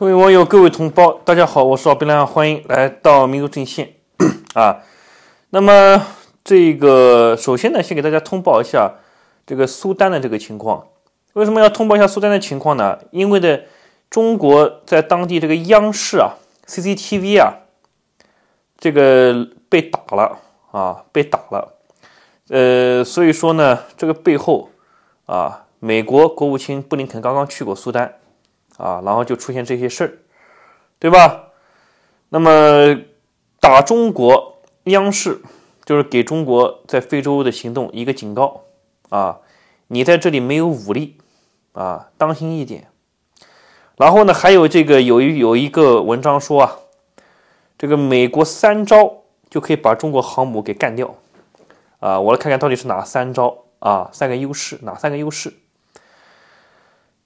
各位网友，各位同胞，大家好，我是奥贝亮，欢迎来到民族阵线 啊。那么这个首先呢，先给大家通报一下这个苏丹的这个情况。为什么要通报一下苏丹的情况呢？因为呢，中国在当地这个央视啊，CCTV 啊，这个被打了啊，被打了。呃，所以说呢，这个背后啊，美国国务卿布林肯刚刚去过苏丹。啊，然后就出现这些事儿，对吧？那么打中国央视，就是给中国在非洲的行动一个警告啊！你在这里没有武力啊，当心一点。然后呢，还有这个有一有一个文章说啊，这个美国三招就可以把中国航母给干掉啊！我来看看到底是哪三招啊？三个优势，哪三个优势？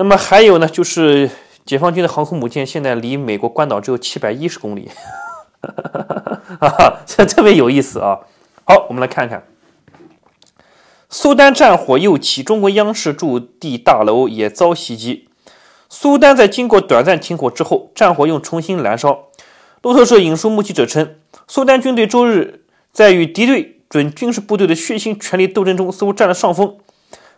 那么还有呢，就是解放军的航空母舰现在离美国关岛只有七百一十公里，哈哈哈这特别有意思啊！好，我们来看看，苏丹战火又起，中国央视驻地大楼也遭袭击。苏丹在经过短暂停火之后，战火又重新燃烧。路透社引述目击者称，苏丹军队周日在与敌对准军事部队的血腥权力斗争中似乎占了上风，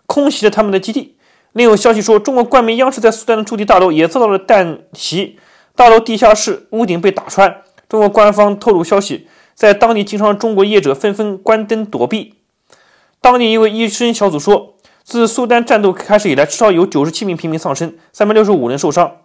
空袭了他们的基地。另有消息说，中国冠名央视在苏丹的驻地大楼也遭到了弹袭，大楼地下室屋顶被打穿。中国官方透露消息，在当地经商中国业者纷纷关灯躲避。当地一位医生小组说，自苏丹战斗开始以来，至少有九十七名平民丧生，三百六十五人受伤。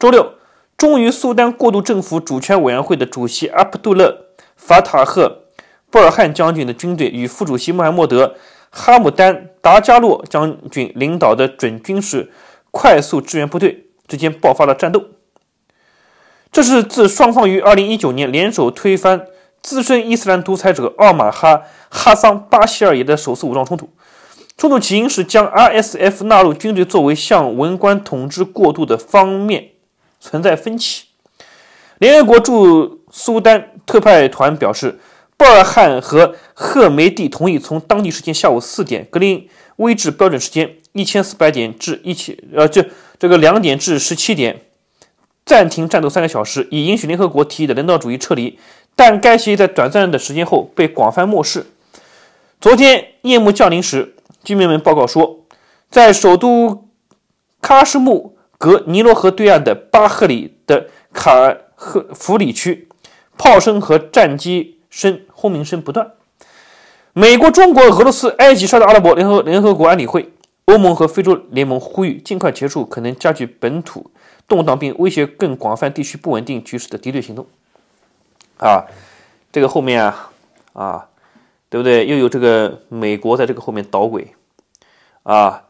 周六，终于苏丹过渡政府主权委员会的主席阿卜杜勒·法塔赫·布尔汉将军的军队与副主席穆罕默德。哈姆丹·达加洛将军领导的准军事快速支援部队之间爆发了战斗。这是自双方于2019年联手推翻资深伊斯兰独裁者奥马哈·哈桑·巴希尔也的首次武装冲突。冲突起因是将 RSF 纳入军队作为向文官统治过渡的方面存在分歧。联合国驻苏丹特派团表示。布尔汉和赫梅蒂同意从当地时间下午四点（格林威治标准时间一千四百点至一千呃，这这个两点至十七点）暂停战斗三个小时，以允许联合国提议的人道主义撤离。但该协议在短暂的时间后被广泛漠视。昨天夜幕降临时，居民们报告说，在首都喀什木隔尼罗河对岸的巴赫里的卡赫弗里区，炮声和战机。声轰鸣声不断，美国、中国、俄罗斯、埃及、沙特、阿拉伯联合联合国安理会、欧盟和非洲联盟呼吁尽快结束可能加剧本土动荡并威胁更广泛地区不稳定局势的敌对行动。啊，这个后面啊啊，对不对？又有这个美国在这个后面捣鬼啊！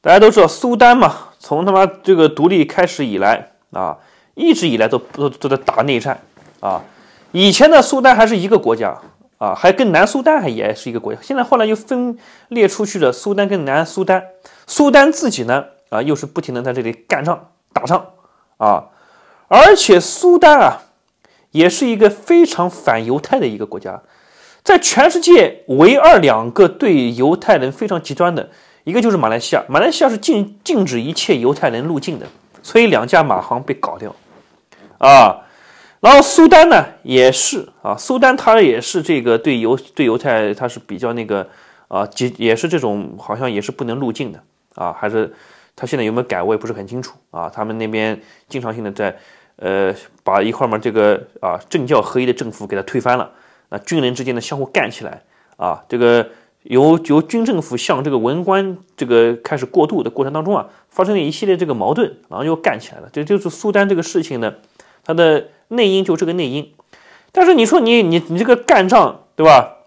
大家都知道苏丹嘛，从他妈这个独立开始以来啊，一直以来都都都在打内战啊。以前的苏丹还是一个国家啊，还跟南苏丹还也是一个国家。现在后来又分裂出去了，苏丹跟南苏丹。苏丹自己呢，啊，又是不停的在这里干仗、打仗啊。而且苏丹啊，也是一个非常反犹太的一个国家，在全世界唯二两个对犹太人非常极端的，一个就是马来西亚。马来西亚是禁禁止一切犹太人入境的，所以两架马航被搞掉，啊。然后苏丹呢也是啊，苏丹他也是这个对犹对犹太他是比较那个啊，也也是这种好像也是不能入境的啊，还是他现在有没有改我也不是很清楚啊。他们那边经常性的在呃把一块嘛这个啊政教合一的政府给他推翻了那军人之间的相互干起来啊，这个由由军政府向这个文官这个开始过渡的过程当中啊，发生了一系列这个矛盾，然后又干起来了，这就是苏丹这个事情呢。它的内因就这个内因，但是你说你你你这个干仗对吧？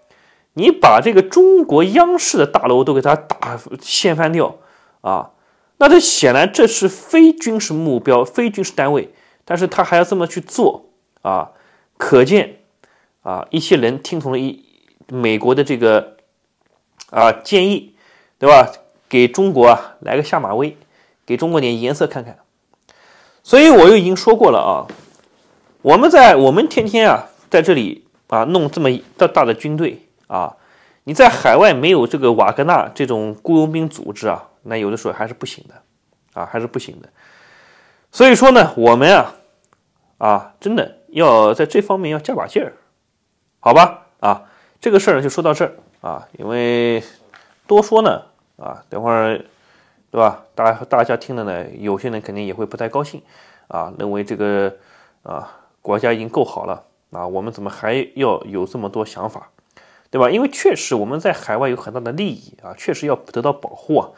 你把这个中国央视的大楼都给它打掀翻掉啊！那这显然这是非军事目标、非军事单位，但是他还要这么去做啊？可见啊，一些人听从了一美国的这个啊建议，对吧？给中国啊来个下马威，给中国点颜色看看。所以，我又已经说过了啊。我们在我们天天啊，在这里啊弄这么大大的军队啊，你在海外没有这个瓦格纳这种雇佣兵组织啊，那有的时候还是不行的，啊，还是不行的。所以说呢，我们啊，啊，真的要在这方面要加把劲儿，好吧？啊，这个事儿呢就说到这儿啊，因为多说呢，啊，等会儿，对吧？大大家听了呢，有些人肯定也会不太高兴啊，认为这个啊。国家已经够好了啊，我们怎么还要有这么多想法，对吧？因为确实我们在海外有很大的利益啊，确实要得到保护啊。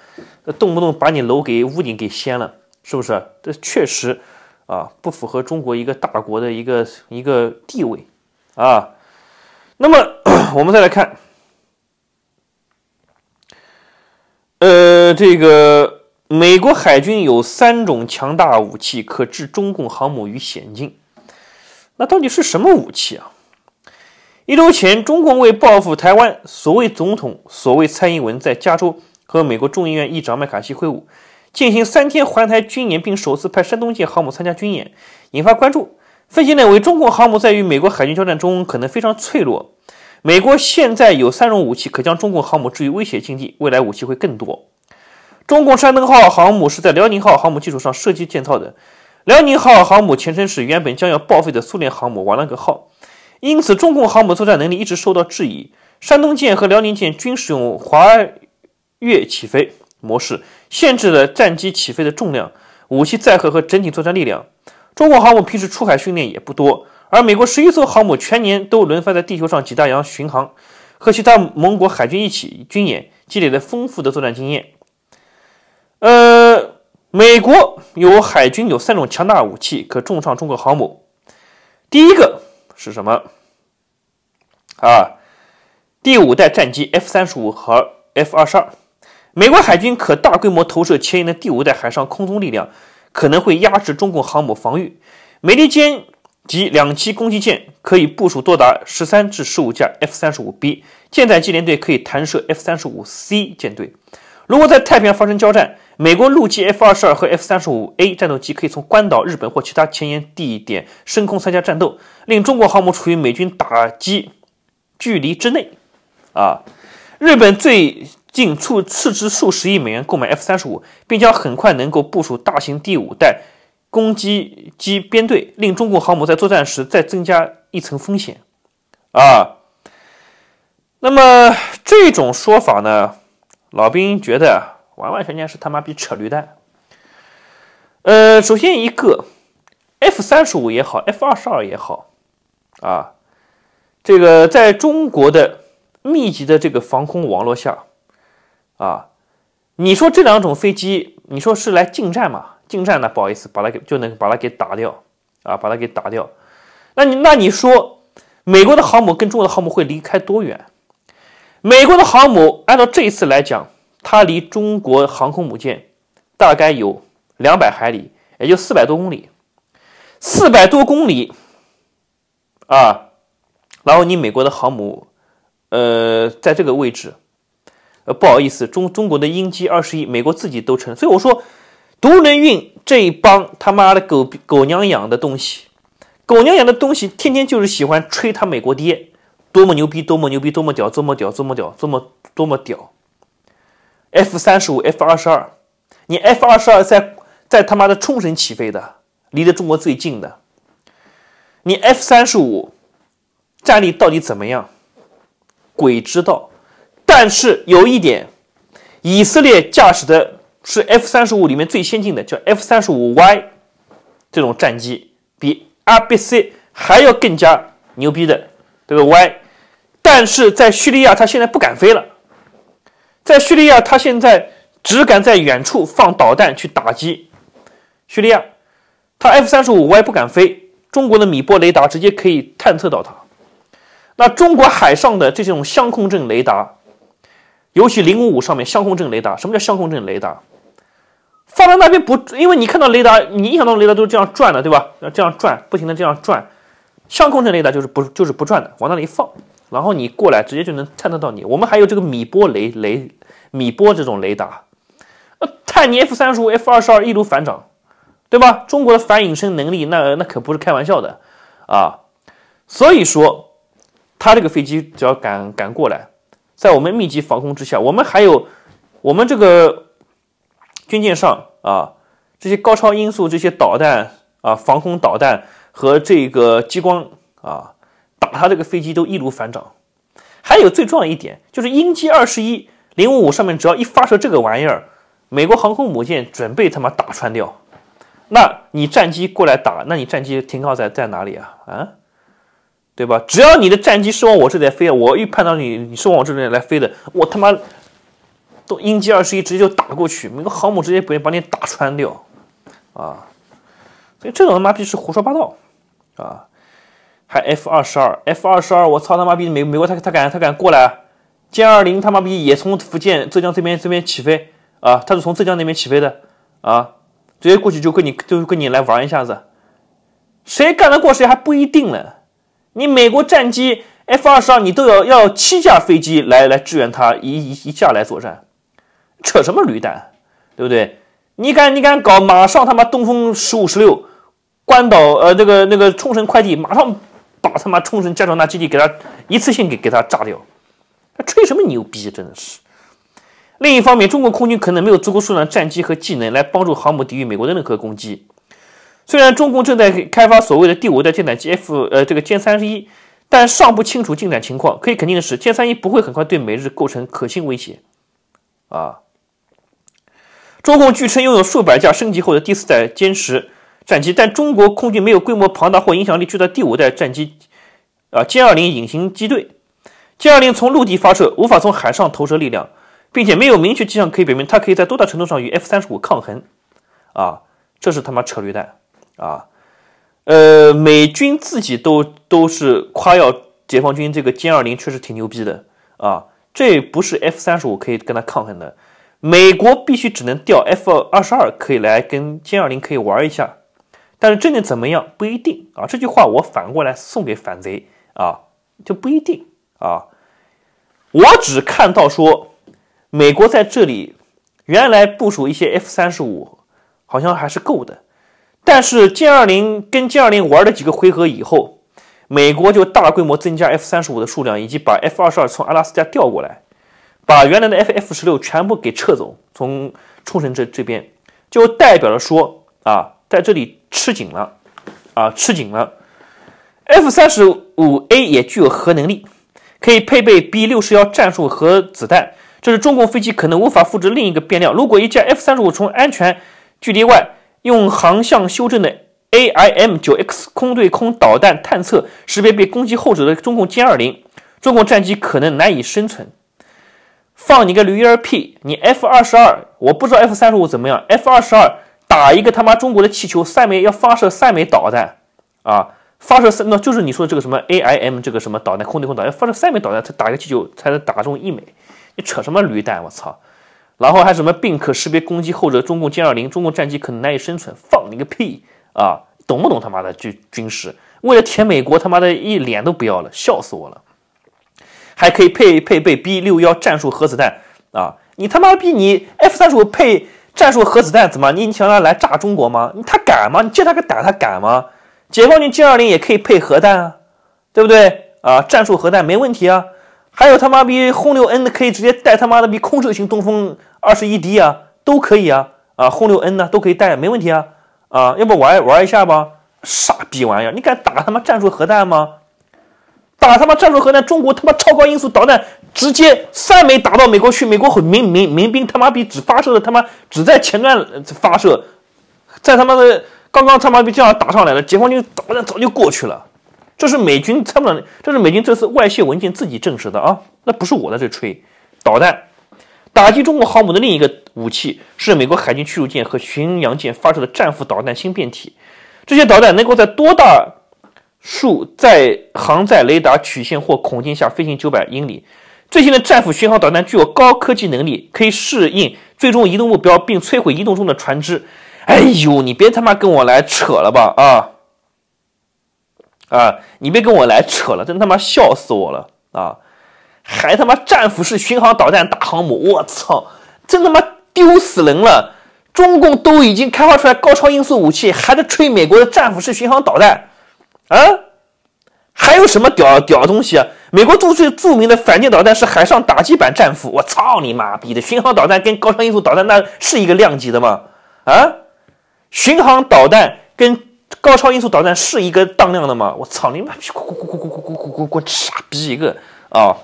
动不动把你楼给屋顶给掀了，是不是？这确实啊不符合中国一个大国的一个一个地位啊。那么 我们再来看，呃，这个美国海军有三种强大武器，可置中共航母于险境。那到底是什么武器啊？一周前，中共为报复台湾所谓总统、所谓蔡英文在加州和美国众议院议长麦卡锡会晤，进行三天环台军演，并首次派山东舰航母参加军演，引发关注。分析认为，中国航母在与美国海军交战中可能非常脆弱。美国现在有三种武器可将中国航母置于威胁境地，未来武器会更多。中共山东号航母是在辽宁号航母基础上设计建造的。辽宁号航母前身是原本将要报废的苏联航母瓦良格号，因此，中共航母作战能力一直受到质疑。山东舰和辽宁舰均使用滑跃起飞模式，限制了战机起飞的重量、武器载荷和整体作战力量。中国航母平时出海训练也不多，而美国十一艘航母全年都轮番在地球上几大洋巡航，和其他盟国海军一起军演，积累了丰富的作战经验。呃。美国有海军有三种强大武器可重创中国航母。第一个是什么？啊，第五代战机 F 三十五和 F 二十二。美国海军可大规模投射前沿的第五代海上空中力量，可能会压制中国航母防御。美利坚及两栖攻击舰可以部署多达十三至十五架 F 三十五 B 舰载机联队，可以弹射 F 三十五 C 舰队。如果在太平洋发生交战，美国陆基 F 二十二和 F 三十五 A 战斗机可以从关岛、日本或其他前沿地点升空参加战斗，令中国航母处于美军打击距离之内。啊，日本最近促斥资数十亿美元购买 F 三十五，并将很快能够部署大型第五代攻击机编队，令中国航母在作战时再增加一层风险。啊，那么这种说法呢？老兵觉得。完完全全是他妈逼扯驴蛋。呃，首先一个 F 三十五也好，F 二十二也好，啊，这个在中国的密集的这个防空网络下，啊，你说这两种飞机，你说是来近战嘛？近战呢，不好意思，把它给就能把它给打掉，啊，把它给打掉。那你那你说，美国的航母跟中国的航母会离开多远？美国的航母按照这一次来讲。它离中国航空母舰大概有两百海里，也就四百多公里，四百多公里啊！然后你美国的航母，呃，在这个位置，呃，不好意思，中中国的鹰击二十一，美国自己都沉。所以我说，独能运这一帮他妈的狗狗娘养的东西，狗娘养的东西，天天就是喜欢吹他美国爹多么牛逼，多么牛逼，多么屌，多么屌，多么屌，多么多么屌。F 三十五、F 二十二，你 F 二十二在在他妈的冲绳起飞的，离得中国最近的。你 F 三十五战力到底怎么样？鬼知道。但是有一点，以色列驾驶的是 F 三十五里面最先进的，叫 F 三十五 Y 这种战机，比 RBC 还要更加牛逼的，这个 Y。但是在叙利亚，他现在不敢飞了。在叙利亚，他现在只敢在远处放导弹去打击叙利亚，他 F 三十五我也不敢飞，中国的米波雷达直接可以探测到它。那中国海上的这种相控阵雷达，尤其零五五上面相控阵雷达，什么叫相控阵雷达？放到那边不，因为你看到雷达，你印象中雷达都是这样转的，对吧？要这样转，不停的这样转，相控阵雷达就是不就是不转的，往那里一放。然后你过来，直接就能探测到你。我们还有这个米波雷雷米波这种雷达，呃，泰尼 F 三十五、F 二十二易如反掌，对吧？中国的反隐身能力，那那可不是开玩笑的啊。所以说，他这个飞机只要敢敢过来，在我们密集防空之下，我们还有我们这个军舰上啊，这些高超音速这些导弹啊，防空导弹和这个激光啊。他这个飞机都易如反掌，还有最重要一点就是鹰击二十一零五五上面只要一发射这个玩意儿，美国航空母舰准备他妈打穿掉，那你战机过来打，那你战机停靠在在哪里啊？啊，对吧？只要你的战机是往我这里飞，我一判到你你是往我这边来飞的，我他妈都鹰击二十一直接就打过去，美国航母直接不把你打穿掉啊！所以这种他妈逼是胡说八道啊！F 二十二，F 二十二，我操他妈逼！美美国他他敢他敢过来？歼二零他妈逼也从福建浙江这边这边起飞啊！他是从浙江那边起飞的啊，直接过去就跟你就跟你来玩一下子，谁干得过谁还不一定呢！你美国战机 F 二十二，你都要要七架飞机来来支援他一一架来作战，扯什么驴蛋，对不对？你敢你敢搞？马上他妈东风十五十六，关岛呃那个那个冲绳快递，马上。把他妈冲绳加长大基地给他一次性给给他炸掉，他吹什么牛逼，真的是。另一方面，中国空军可能没有足够数量战机和技能来帮助航母抵御美国的任何攻击。虽然中共正在开发所谓的第五代舰载机 F，呃，这个歼三十一，但尚不清楚进展情况。可以肯定的是，歼三一不会很快对美日构成可信威胁。啊，中共据称拥有数百架升级后的第四代歼十。战机，但中国空军没有规模庞大或影响力巨大第五代战机，啊，歼二零隐形机队，歼二零从陆地发射无法从海上投射力量，并且没有明确迹象可以表明它可以在多大程度上与 F 三十五抗衡，啊，这是他妈扯绿带啊，呃，美军自己都都是夸耀解放军这个歼二零确实挺牛逼的啊，这不是 F 三十五可以跟它抗衡的，美国必须只能调 F 二十二可以来跟歼二零可以玩一下。但是真的怎么样不一定啊！这句话我反过来送给反贼啊，就不一定啊。我只看到说，美国在这里原来部署一些 F 三十五，好像还是够的。但是歼二零跟歼二零玩了几个回合以后，美国就大规模增加 F 三十五的数量，以及把 F 二十二从阿拉斯加调过来，把原来的 F F 十六全部给撤走，从冲绳这这边，就代表了说啊，在这里。吃紧了啊！吃紧了。F 三十五 A 也具有核能力，可以配备 B 六十一战术核子弹。这是中共飞机可能无法复制另一个变量。如果一架 F 三十五从安全距离外用航向修正的 AIM 九 X 空对空导弹探测、识别被攻击后者的中共歼二零，中共战机可能难以生存。放你个驴儿屁！你 F 二十二，我不知道 F 三十五怎么样，F 二十二。打一个他妈中国的气球，三枚要发射三枚导弹啊！发射三，那就是你说的这个什么 AIM 这个什么导弹，空对空导弹要发射三枚导弹，才打一个气球才能打中一枚。你扯什么驴蛋，我操！然后还什么并可识别攻击后者，中共歼二零，中共战机可能难以生存。放你个屁啊！懂不懂他妈的军军事？为了舔美国，他妈的一脸都不要了，笑死我了！还可以配配备 B 六幺战术核子弹啊！你他妈逼你 F 三十五配。战术核子弹怎么？你你想他来炸中国吗？他敢吗？你借他个胆他敢吗？解放军歼二零也可以配核弹啊，对不对啊？战术核弹没问题啊。还有他妈逼轰六 N 的可以直接带他妈的逼空射型东风二十一 D 啊，都可以啊。啊，轰六 N 呢都可以带，没问题啊。啊，要不玩玩一下吧？傻逼玩意，你敢打他妈战术核弹吗？他妈！战术核弹，中国他妈超高音速导弹直接三枚打到美国去，美国民民民兵他妈逼只发射的他妈只在前段发射，在他妈的刚刚他妈逼这样打上来了，解放军导弹早就过去了。这是美军参谋长，这是美军这次外泄文件自己证实的啊，那不是我在这吹。导弹打击中国航母的另一个武器是美国海军驱逐舰和巡洋舰发射的战斧导弹新变体，这些导弹能够在多大？在航载雷达曲线或孔径下飞行九百英里。最新的战斧巡航导弹具有高科技能力，可以适应最终移动目标并摧毁移动中的船只。哎呦，你别他妈跟我来扯了吧啊！啊，你别跟我来扯了，真他妈笑死我了啊！还他妈战斧式巡航导弹打航母，我操，真他妈丢死人了！中共都已经开发出来高超音速武器，还在吹美国的战斧式巡航导弹。啊，还有什么屌屌东西啊？美国最最著名的反舰导弹是海上打击版战斧。我操你妈逼的！巡航导弹跟高超音速导弹那是一个量级的吗？啊，巡航导弹跟高超音速导弹是一个当量的吗？我操你妈！咕咕咕咕咕咕咕咕咕咕，傻逼一个啊！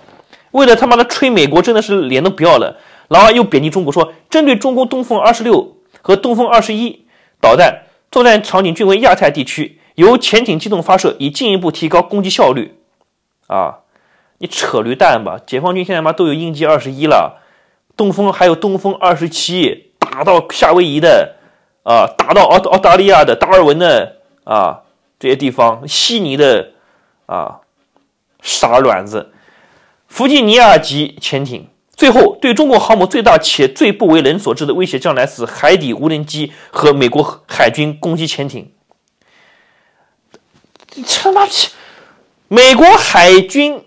为了他妈的吹美国，真的是脸都不要了。然后又贬低中国，说针对中国东风二十六和东风二十一导弹作战场景均为亚太地区。由潜艇机动发射，以进一步提高攻击效率。啊，你扯驴蛋吧！解放军现在嘛都有鹰击二十一了，东风还有东风二十七，打到夏威夷的，啊，打到澳澳大利亚的达尔文的，啊，这些地方，悉尼的，啊，傻卵子！弗吉尼亚级潜艇。最后，对中国航母最大且最不为人所知的威胁，将来自海底无人机和美国海军攻击潜艇。你他妈去！美国海军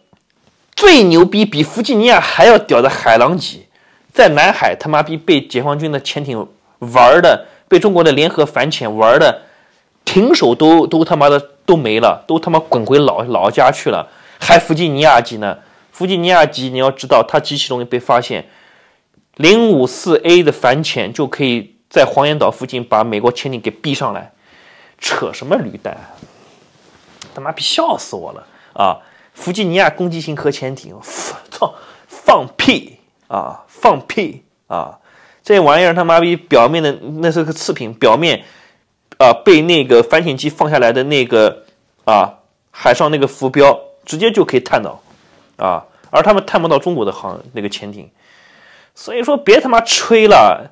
最牛逼，比弗吉尼亚还要屌的海狼级，在南海他妈逼被解放军的潜艇玩的，被中国的联合反潜玩的，停手都都他妈的都没了，都他妈滚回老老家去了。还弗吉尼亚级呢？弗吉尼亚级你要知道，它极其容易被发现，零五四 A 的反潜就可以在黄岩岛附近把美国潜艇给逼上来，扯什么带、啊？他妈逼笑死我了啊！弗吉尼亚攻击型核潜艇，操，放屁啊，放屁啊！这玩意儿他妈逼表面的那是个次品，表面啊被那个反潜机放下来的那个啊海上那个浮标，直接就可以探到啊，而他们探不到中国的航那个潜艇，所以说别他妈吹了，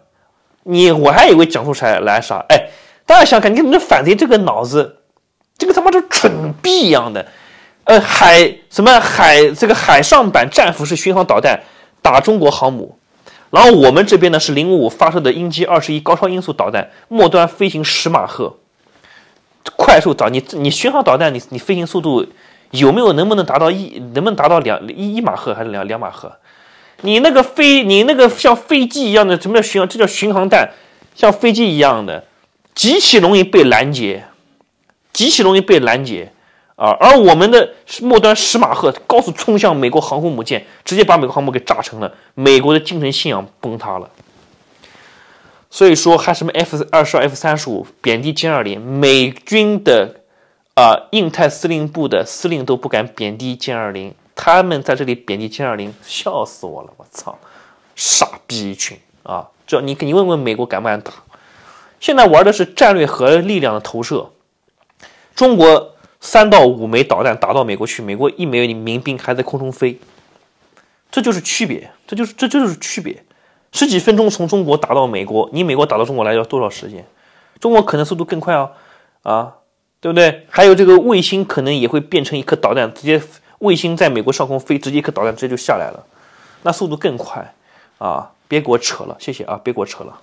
你我还以为讲出啥来啥？哎，大家想看，你这反贼这个脑子。这个他妈就蠢逼一样的，呃，海什么海这个海上版战斧式巡航导弹打中国航母，然后我们这边呢是零五五发射的鹰击二十一高超音速导弹，末端飞行十马赫，快速导你你巡航导弹你你飞行速度有没有能不能达到一能不能达到两一一马赫还是两两马赫？你那个飞你那个像飞机一样的什么叫巡航这叫巡航弹，像飞机一样的极其容易被拦截。极其容易被拦截，啊！而我们的末端十马赫高速冲向美国航空母舰，直接把美国航母给炸成了。美国的精神信仰崩塌了。所以说，还什么 F 二十二、F 三十五贬低歼二零，美军的啊，印太司令部的司令都不敢贬低歼二零，他们在这里贬低歼二零，笑死我了！我操，傻逼一群啊！这你你问问美国敢不敢打？现在玩的是战略核力量的投射。中国三到五枚导弹打到美国去，美国一枚你民兵还在空中飞，这就是区别，这就是这这就是区别。十几分钟从中国打到美国，你美国打到中国来要多少时间？中国可能速度更快啊，啊，对不对？还有这个卫星可能也会变成一颗导弹，直接卫星在美国上空飞，直接一颗导弹直接就下来了，那速度更快啊！别给我扯了，谢谢啊！别给我扯了。